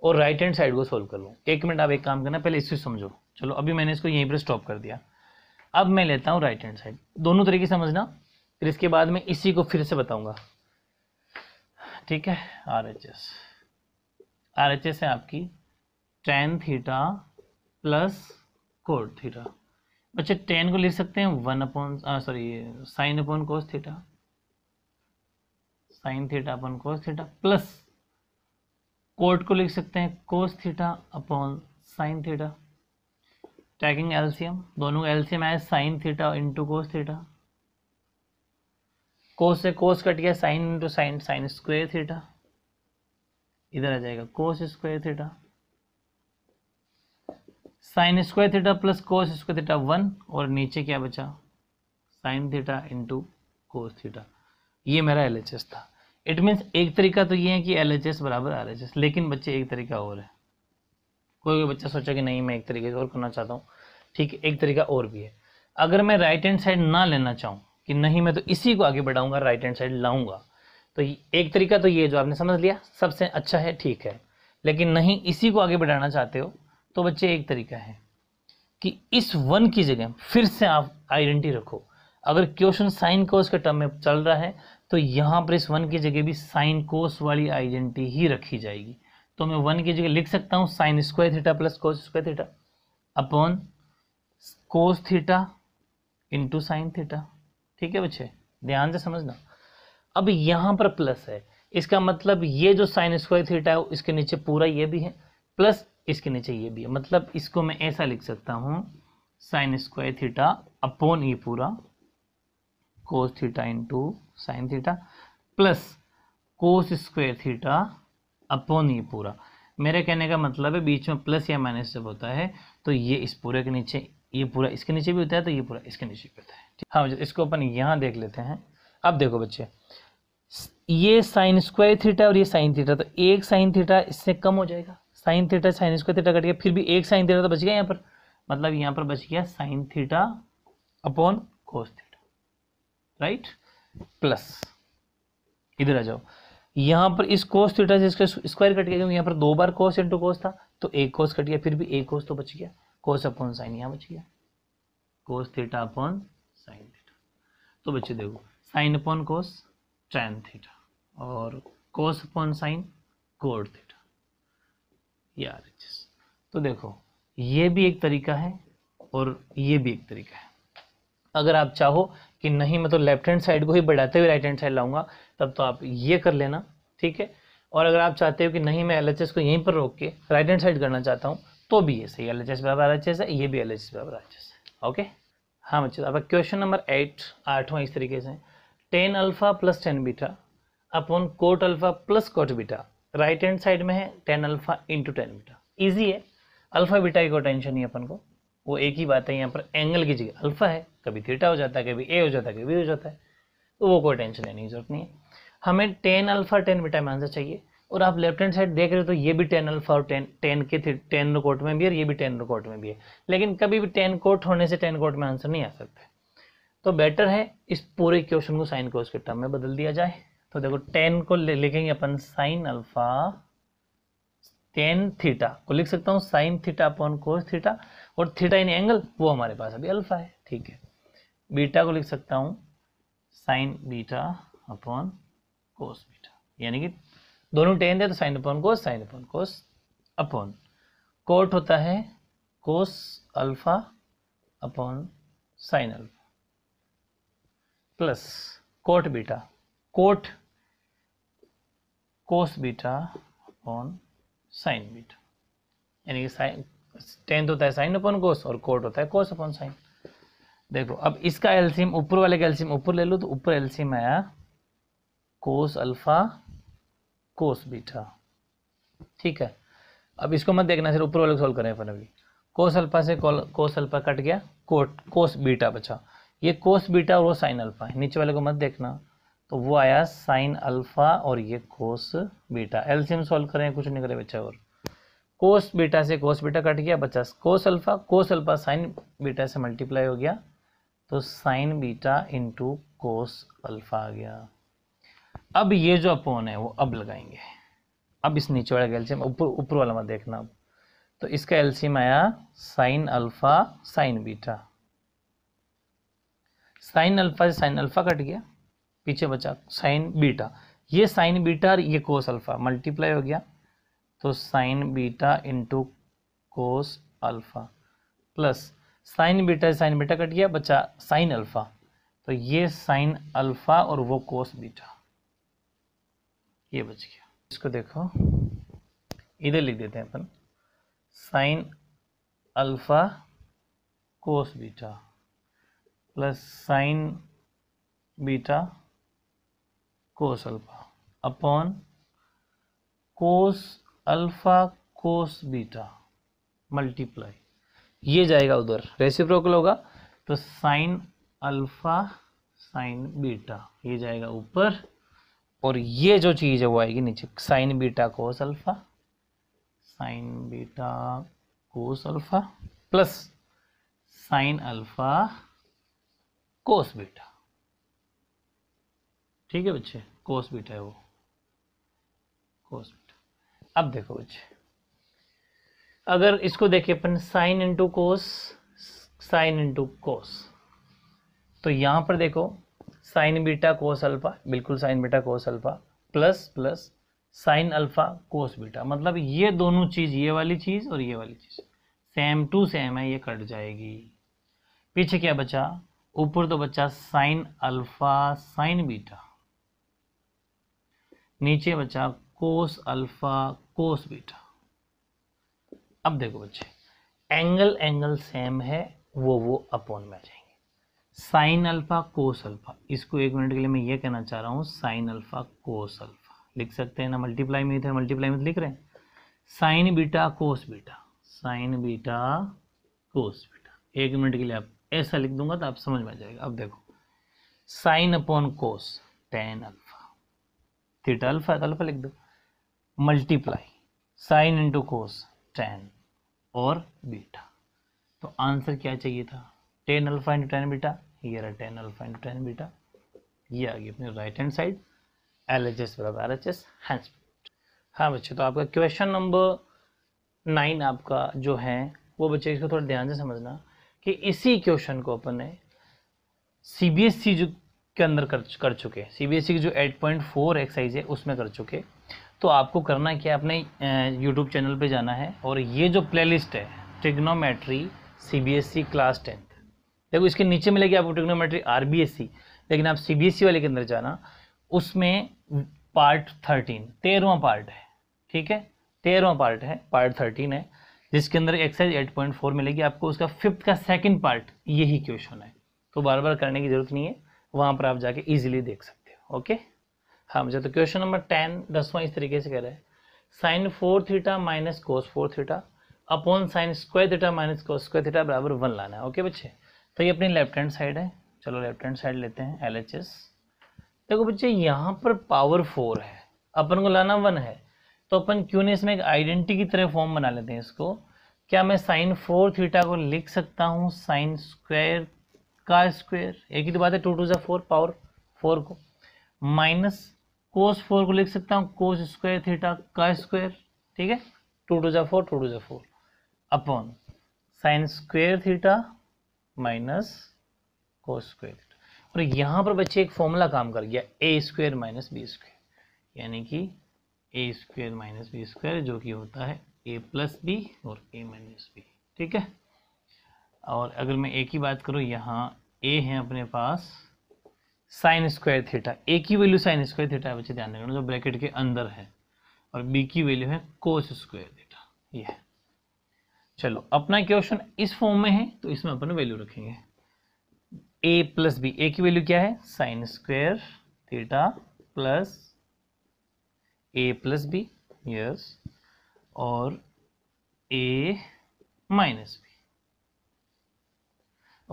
और राइट हैंड साइड को सोल्व कर लूँ एक मिनट आप एक काम करना पहले इससे समझो चलो अभी मैंने इसको यहीं पर स्टॉप कर दिया अब मैं लेता हूँ राइट हैंड साइड दोनों तरीके समझना फिर इसके बाद मैं इसी को फिर से बताऊँगा ठीक है R H S R H S है आपकी tan theta plus cot theta बच्चे टेन को लिख सकते हैं one upon sorry sine upon cos theta sine theta upon cos theta plus cot को लिख सकते हैं cos theta upon sine theta taking LCM दोनों एल्सियम आए sine theta into cos theta cos से कोस कट गया sine into sine sine square theta इधर आ जाएगा कोस square theta sine square theta plus cos square theta one और नीचे क्या बचा sine theta into cos theta ये मेरा एल था इट मीन्स एक तरीका तो ये है कि एल एच एस बराबर आर एच एस लेकिन बच्चे एक तरीका और है कोई कोई बच्चा सोचा कि नहीं मैं एक तरीके से और करना चाहता हूँ ठीक है एक तरीका और भी है अगर मैं राइट हैंड साइड ना लेना चाहूँ कि नहीं मैं तो इसी को आगे बढ़ाऊंगा राइट हैंड साइड लाऊंगा तो एक तरीका तो ये जो आपने समझ लिया सबसे अच्छा है ठीक है लेकिन नहीं इसी को आगे बढ़ाना चाहते हो तो बच्चे एक तरीका है कि इस वन की जगह फिर से आप आइडेंटिटी रखो अगर क्वेश्चन साइन को उसके टर्म में चल रहा है तो यहाँ पर इस वन की जगह भी साइन कोस वाली आइडेंटिटी ही रखी जाएगी तो मैं वन की जगह लिख सकता हूँ sine square theta plus cos square theta upon cos theta into sine theta ठीक है बच्चे ध्यान से समझना अब यहाँ पर प्लस है इसका मतलब ये जो साइन स्क्वायर थीटा है इसके नीचे पूरा ये भी है प्लस इसके नीचे ये भी है मतलब इसको मैं ऐसा लिख सकता हूँ साइन स्क्वायर थीटा अपॉन ये पूरा cos theta to sine theta plus cos square theta upon ये पूरा मेरे कहने का मतलब है बीच में प्लस या माइनस जब होता है तो ये इस पूरे के नीचे ये पूरा इसके नीचे भी होता है तो ये पूरा इसके नीचे भी होता है हाँ हाँ इसको अपन यहाँ देख लेते हैं अब देखो बच्चे ये साइन स्क्वायर थीटा और ये साइन थीटा तो एक साइन थीटा इससे कम हो जाएगा sine theta sine square theta cut गया फिर भी एक साइन थीटा तो बच गया यहाँ पर मतलब यहाँ पर बच गया sine theta upon cos theta right plus इधर आ जाओ यहां पर इस कोस थीटा से इसका स्क्वायर कट गया क्योंकि यहां पर दो बार कोस इंटू कोस था तो एक कोस कट गया फिर भी एक कोस तो बच गया कोस अपॉन साइन यहां बच गया cos theta upon sine theta तो बच्चे देखो sine upon cos tan theta और cos upon sine cot theta यार तो देखो ये भी एक तरीका है और ये भी एक तरीका है अगर आप चाहो कि नहीं मैं तो लेफ्ट हैंड साइड को ही बढ़ाते हुए राइट हैंड साइड लाऊंगा तब तो आप ये कर लेना ठीक है और अगर आप चाहते हो कि नहीं मैं एल को यहीं पर रोक के राइट हैंड साइड करना चाहता हूँ तो भी ये सही एल एच एस बराबर एच एस है ये भी एल एच एस बराबर एच एस है ओके हाँ बच्चे अब क्वेश्चन नंबर एट आठवां इस तरीके से tan alpha plus tan beta upon cot alpha plus cot beta right hand side में है tan alpha into tan beta easy है अल्फा बीटा की कोई टेंशन नहीं अपन को वो एक ही बात है यहाँ पर एंगल की जगह अल्फा है कभी थीटा हो जाता है कभी ए हो जाता है कभी हो जाता है तो वो कोई टेंशन लेने की जरूरत नहीं है हमें टेन अल्फा टेन बीटा में आंसर चाहिए और आप लेफ्ट हैंड साइड देख रहे हो तो ये भी टेन अल्फा और टेन टेन के टेन रिकॉर्ड में भी है और ये भी टेन रिकॉर्ड में भी है लेकिन कभी भी टेन कोट होने से टेन कोट में आंसर नहीं आ सकते तो बेटर है इस पूरे क्वेश्चन को साइन कोस के टर्म में बदल दिया जाए तो देखो टेन को लिखेंगे अपन साइन अल्फा टेन थीटा को लिख सकता हूँ sine theta upon cos theta और थीटा इन एंगल वो हमारे पास अभी अल्फा है ठीक है बीटा को लिख सकता हूँ sine beta upon cos beta यानी कि दोनों टेन है तो sine upon cos sine upon cos upon cot होता है cos alpha upon sine alpha plus cot beta cot cos beta upon sine beta यानी कि साइन टेंथ तो होता है साइन अपॉन कोस और कोट होता है कोस अपॉन साइन देखो अब इसका एल्सियम ऊपर वाले का एल्सियम ऊपर ले लो तो ऊपर एल्सियम आया कोस अल्फा कोस बीटा ठीक है अब इसको मत देखना सिर्फ ऊपर वाले को सॉल्व करें अपन अभी कोस अल्फा से कोस अल्फा कट गया कोट कोस बीटा बचा ये कोस बीटा और वो साइन अल्फा है नीचे वाले को मत देखना तो वो आया साइन अल्फा और ये कोस बीटा एल्सियम सॉल्व करें कुछ नहीं करें बच्चा और कोस बीटा से कोस बीटा कट गया बच्चा cos alpha cos alpha sine beta से मल्टीप्लाई हो गया तो sine beta into cos alpha आ गया अब ये जो अपोन है वो अब लगाएंगे अब इस नीचे वाला एल्शियम ऊपर ऊपर वाला मत देखना अब तो इसका एल्शियम आया sine alpha sine beta sine alpha से साइन अल्फा कट गया पीछे बचा साइन बीटा ये साइन बीटा और ये कोस अल्फा मल्टीप्लाई हो गया तो sine beta into cos alpha plus sine beta sine beta cut गया बच्चा साइन अल्फा तो ये साइन अल्फा और वो कोस बीटा ये बच गया इसको देखो इधर लिख देते हैं अपन sine alpha cos beta plus sine beta cos alpha upon cos alpha cos beta multiply ये जाएगा उधर रेसिप्रोकल होगा तो साइन अल्फा साइन बीटा ये जाएगा ऊपर और ये जो चीज़ है वो आएगी नीचे sine beta cos alpha sine beta cos alpha plus sine alpha cos beta ठीक है बच्चे कोस बीटा है वो कोस बीटा अब देखो बच्चे अगर इसको देखिए अपन sine into cos sine into cos तो यहाँ पर देखो साइन बीटा कोस अल्फा बिल्कुल sine beta cos alpha plus plus sine alpha cos beta मतलब ये दोनों चीज़ ये वाली चीज़ और ये वाली चीज़ सेम टू सेम है ये कट जाएगी पीछे क्या बचा ऊपर तो बचा साइन अल्फा साइन बीटा नीचे बचा कोस अल्फा कोस बीटा अब देखो बच्चे एंगल एंगल सेम है वो वो अपॉन में आ जाएंगे साइन अल्फा कोस अल्फा इसको एक मिनट के लिए मैं ये कहना चाह रहा हूँ साइन अल्फा कोस अल्फा लिख सकते हैं ना मल्टीप्लाई में थे मल्टीप्लाई में तो लिख रहे हैं sine beta cos beta sine beta cos beta एक मिनट के लिए आप ऐसा लिख दूंगा तो आप समझ में आ जाएगा अब देखो sine upon cos tan alpha theta alpha alpha लिख दो multiply sine into cos tan और बीटा तो आंसर क्या चाहिए था tan alpha into tan beta ये रहा tan alpha into tan beta ये आ गई अपनी right hand side L H S बराबर एच एस हाँ बच्चे तो आपका क्वेश्चन नंबर नाइन आपका जो है वो बच्चे इसको थोड़ा ध्यान से समझना कि इसी क्वेश्चन को अपन ने सी बी एस सी जो के अंदर कर कर चुके सी बी एस सी की जो एट पॉइंट फोर एक्सरसाइज है उसमें कर चुके तो आपको करना क्या अपने यूट्यूब चैनल पे जाना है और ये जो प्लेलिस्ट है trigonometry C B S C class tenth देखो इसके नीचे मिलेगी आपको trigonometry R B S C लेकिन आप सी बी एस सी वाले के अंदर जाना उसमें पार्ट थर्टीन तेरहवा पार्ट है ठीक है तेरहवा पार्ट है पार्ट थर्टीन है जिसके अंदर एक्सरसाइज एट पॉइंट फोर मिलेगी आपको उसका फिफ्थ का सेकंड पार्ट यही क्वेश्चन है तो बार बार करने की जरूरत नहीं है वहाँ पर आप जाके ईजिली देख सकते हो ओके हाँ मुझे तो क्वेश्चन नंबर टेन दसवां इस तरीके से कह रहे हैं sine four theta minus cos four theta upon sine square theta minus cos square theta बराबर वन लाना है ओके बच्चे तो ये अपनी लेफ्ट हैंड साइड है चलो लेफ्ट हैंड साइड लेते हैं एल एच एस देखो बच्चे यहाँ पर पावर फोर है अपन को लाना वन है तो अपन क्यों नहीं इसमें एक आइडेंटिटी की तरह फॉर्म बना लेते हैं इसको क्या मैं साइन फोर थीटा को लिख सकता हूँ साइन स्क्वायर का स्क्वायर एक ही तो बात है टू टू ज़ा फोर पावर फोर को माइनस कोस फोर को लिख सकता हूँ कोस स्क्वायर थीटा का स्क्वायर ठीक है टू टू जा फोर टू टू जा four upon sine square theta minus cos square theta और यहाँ पर बच्चे एक फॉर्मूला काम कर गया A square minus B square यानी कि A square minus B square जो कि होता है ए प्लस बी और ए माइनस बी ठीक है और अगर मैं ए की बात करूँ यहाँ ए है अपने पास साइन स्क्वायर थीटा ए की वैल्यू साइन स्क्वायर थीटा बच्चे ध्यान देना जो ब्रैकेट के अंदर है और बी की वैल्यू है कोस स्क्वायर थीटा ये चलो अपना क्वेश्चन इस फॉर्म में है तो इसमें अपन वैल्यू रखेंगे ए प्लस बी ए की वैल्यू क्या है sine square theta plus A plus B yes और ए माइनस बी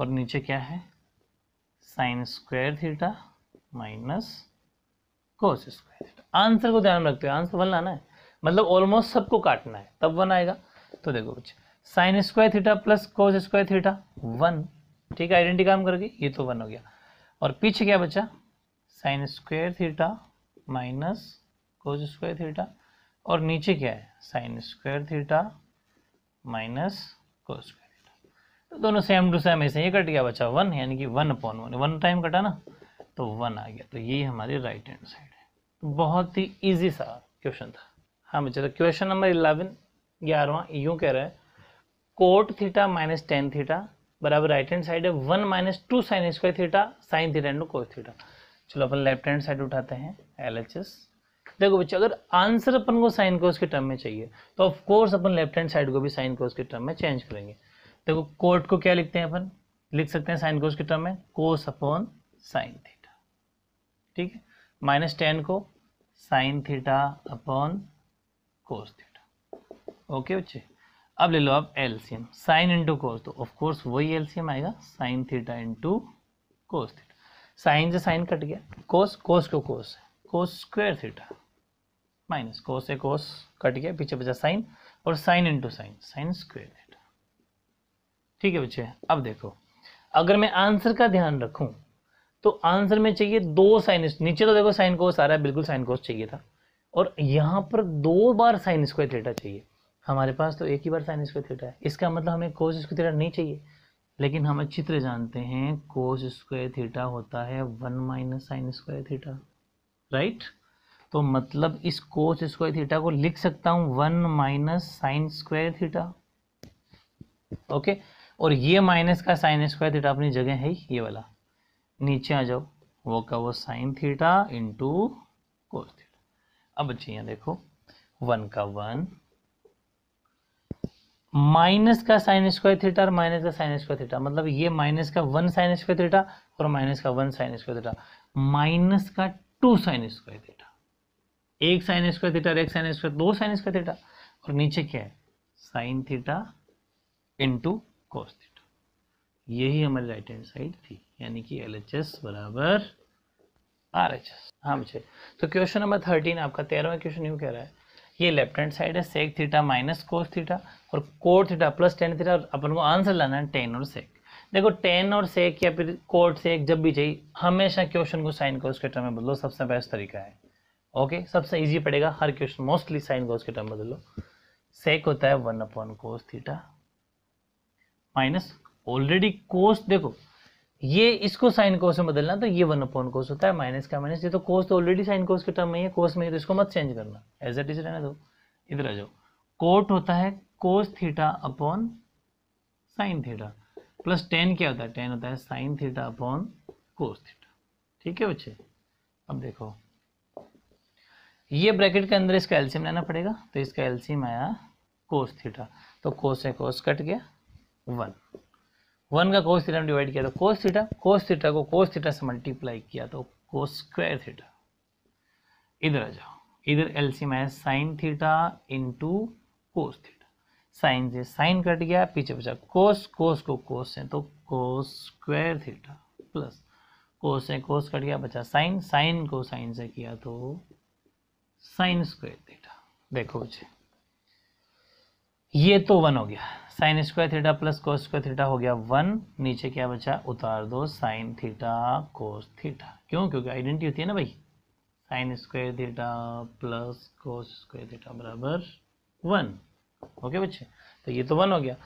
और नीचे क्या है sine square theta minus cos square theta answer को ध्यान में रखते हो आंसर वन लाना है मतलब ऑलमोस्ट सबको काटना है तब वन आएगा तो देखो कुछ sine square theta plus cos square theta one ठीक है आइडेंटी काम करके ये तो वन हो गया और पीछे क्या बचा sine square theta minus cos square theta और नीचे क्या है sine square theta minus cos तो दोनों सेम टू सेम ऐसे ही कट गया बचा वन यानी कि one upon one one time कटा ना तो वन आ गया तो ये हमारी राइट हैंड साइड है तो बहुत ही ईजी सा क्वेश्चन था हाँ बच्चे तो क्वेश्चन नंबर इलेवन ग्यारहवा यूँ कह रहा है cot theta minus tan theta बराबर राइट हैंड साइड है one minus two sine square theta sine theta into cot theta चलो अपन लेफ्ट हैंड साइड उठाते हैं एल एच एस देखो बच्चे अगर आंसर अपन को साइन कोस के टर्म में चाहिए तो ऑफकोर्स अपन लेफ्ट हैंड साइड को भी साइन कोस के टर्म में चेंज करेंगे देखो कोट को क्या लिखते हैं अपन लिख सकते हैं साइन कोस के टर्म में कोस अपॉन साइन थीटा ठीक है माइनस टेन को sine theta upon cos theta okay बच्चे अब ले लो आप एलसीएम साइन इंटू कोस तो ऑफकोर्स वही एलसीएम आएगा sine theta into cos theta sine से साइन कट गया कोस कोस को कोस है cos square theta minus cos से कोस कट गया पीछे बचा साइन और sine into sine sine square ठीक है बच्चे अब देखो अगर मैं आंसर का ध्यान रखूं तो आंसर में चाहिए दो साइन नीचे तो देखो साइन कोस आ रहा है बिल्कुल साइन कोस चाहिए था और यहाँ पर दो बार साइन स्क्वायर थीटा चाहिए हमारे पास तो एक ही बार साइन स्क्वायर थीटा है इसका मतलब हमें कोस स्क्वायर थीटा नहीं चाहिए लेकिन हम अच्छी तरह जानते हैं कोस स्क्वायर थीटा होता है one minus sine square theta right तो मतलब इस कोस स्क्वायर थीटा को लिख सकता हूँ one minus sine square theta okay okay? और ये माइनस का साइन स्क्वायर थीटा अपनी जगह है ये वाला नीचे आ जाओ वो का वो sine theta into cos theta अब बच्चे यहाँ देखो वन का वन माइनस का साइन स्क्वायर थीटा और माइनस का साइन स्क्वायर थीटा मतलब ये माइनस का वन साइन स्क्वायर थीटा और माइनस का one sine square theta minus का टू साइन स्क्वायर थीटा एक साइन स्क्वायर थीटा और एक साइन स्क्वायर दो साइन स्क्वायर थीटा और नीचे क्या है sine theta into cos theta यही हमारी राइट हैंड साइड थी यानी कि एल एच एस बराबर आर एच एस हाँ मुझे तो क्वेश्चन नंबर थर्टीन आपका तेरहवा क्वेश्चन यूँ कह रहा है ये लेफ्ट हैंड साइड है sec theta minus cos theta और cot theta plus tan theta और अपन को आंसर लाना है टेन और सेक देखो टेन और सेक या फिर कोट सेक जब भी चाहिए हमेशा क्वेश्चन को साइन कोस के टर्म में बदलो सबसे बेस्ट तरीका है ओके सबसे ईजी पड़ेगा हर क्वेश्चन मोस्टली साइन कोस के टर्म बदलो सेक होता है one upon cos theta minus already cos देखो ये इसको साइन कोस में बदलना तो ये वन अपॉन कोस होता है माइनस का माइनस ये तो कोस तो ऑलरेडी साइन कोस के टर्म में है कोस में है तो इसको मत चेंज करना एज एट इज रहने दो इधर आ जाओ कोट होता है cos theta upon sine theta plus tan क्या होता है टेन होता है sine theta upon cos theta ठीक है बच्चे अब देखो ये ब्रैकेट के अंदर इसका एल्सियम लेना पड़ेगा तो इसका एल्सियम आया कोस थीटा तो कोस है कोस कट गया वन वन का कोस थीटा डिवाइड किया तो कोस थीटा कोस थीटा को कोस थीटा से मल्टीप्लाई किया तो कोस स्क्वायर थीटा इधर आ जाओ इधर एल सी में sine theta into cos theta sine से साइन कट गया पीछे बचा कोस कोस को कोस है तो cos square theta plus cos से कोस कट गया बचा साइन साइन को साइन से किया तो साइन स्क्वायर थीटा देखो जी ये तो वन हो गया sine square theta plus cos square theta हो गया वन नीचे क्या बचा उतार दो साइन थीटा कोस थीटा क्यों क्योंकि आइडेंटिटी होती है ना भाई sine square theta plus cos square theta बराबर वन ओके बच्चे तो ये तो वन हो गया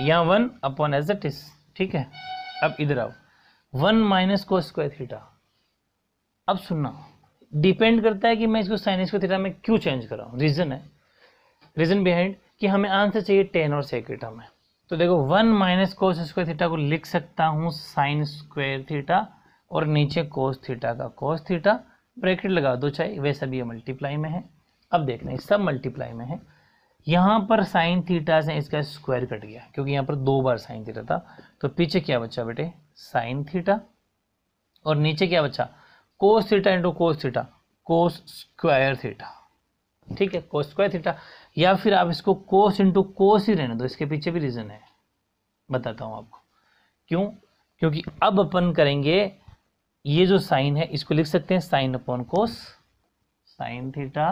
यहाँ one upon as it is ठीक है अब इधर आओ one minus cos square theta अब सुनना डिपेंड करता है कि मैं इसको साइन स्क्वायर थीटा में क्यों चेंज कर रीज़न है रीज़न बिहाइंड कि हमें आंसर चाहिए टेन और सेकेट हमें तो देखो one minus cos square theta को लिख सकता हूँ साइन स्क्वायर थीटा और नीचे कोस थीटा का कोस थीटा ब्रैकेट लगा दो चाहे वे सभी ये मल्टीप्लाई में है अब देखना सब मल्टीप्लाई में है यहाँ पर साइन थीटा से इसका स्क्वायर कट गया क्योंकि यहाँ पर दो बार साइन थीटा था तो पीछे क्या बचा बेटे साइन थीटा और नीचे क्या बचा cos theta into cos theta cos square theta ठीक है कोस स्क्वायर थीटा या फिर आप इसको कोस इंटू कोस ही रहने दो इसके पीछे भी रीज़न है बताता हूँ आपको क्यों क्योंकि अब अपन करेंगे ये जो साइन है इसको लिख सकते हैं sine upon cos sine theta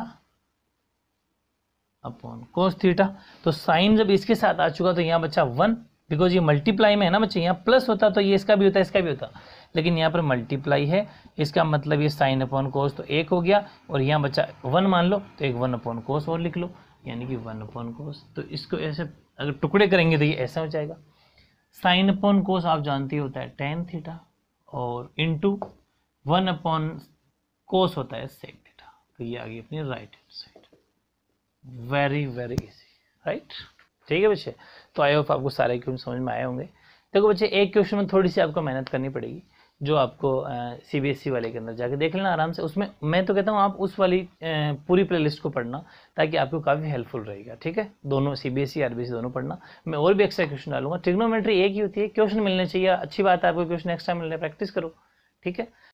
upon cos theta तो साइन जब इसके साथ आ चुका तो यहाँ बचा वन बिकॉज ये मल्टीप्लाई में है ना बच्चे यहाँ प्लस होता तो ये इसका भी होता इसका भी होता लेकिन यहाँ पर मल्टीप्लाई है इसका मतलब ये साइन अपॉन कोस तो एक हो गया और यहाँ बच्चा वन मान लो तो एक वन अपॉन कोस और लिख लो यानी कि वन अपॉन कोस तो इसको ऐसे अगर टुकड़े करेंगे तो ये ऐसा हो जाएगा साइन अपॉन कोस आप जानते होता है टेन थीटा और इंटू वन अपॉन कोस होता है सेक थीटा तो ये आ गई अपनी right hand side very very easy right ठीक है बच्चे तो आई होप आपको सारे क्वेश्चन समझ में आए होंगे देखो बच्चे एक क्वेश्चन में थोड़ी सी आपको मेहनत करनी पड़ेगी जो आपको सी बी एस ई वाले के अंदर जाके देख लेना आराम से उसमें मैं तो कहता हूँ आप उस वाली आ, पूरी प्लेलिस्ट को पढ़ना ताकि आपको काफ़ी हेल्पफुल रहेगा ठीक है दोनों C B S E R B C दोनों पढ़ना मैं और भी एक्स्ट्रा क्वेश्चन डालूंगा ट्रिग्नोमेट्री एक ही होती है क्वेश्चन मिलने चाहिए अच्छी बात है आपको क्वेश्चन एक्स्ट्रा मिलने प्रैक्टिस करो ठीक है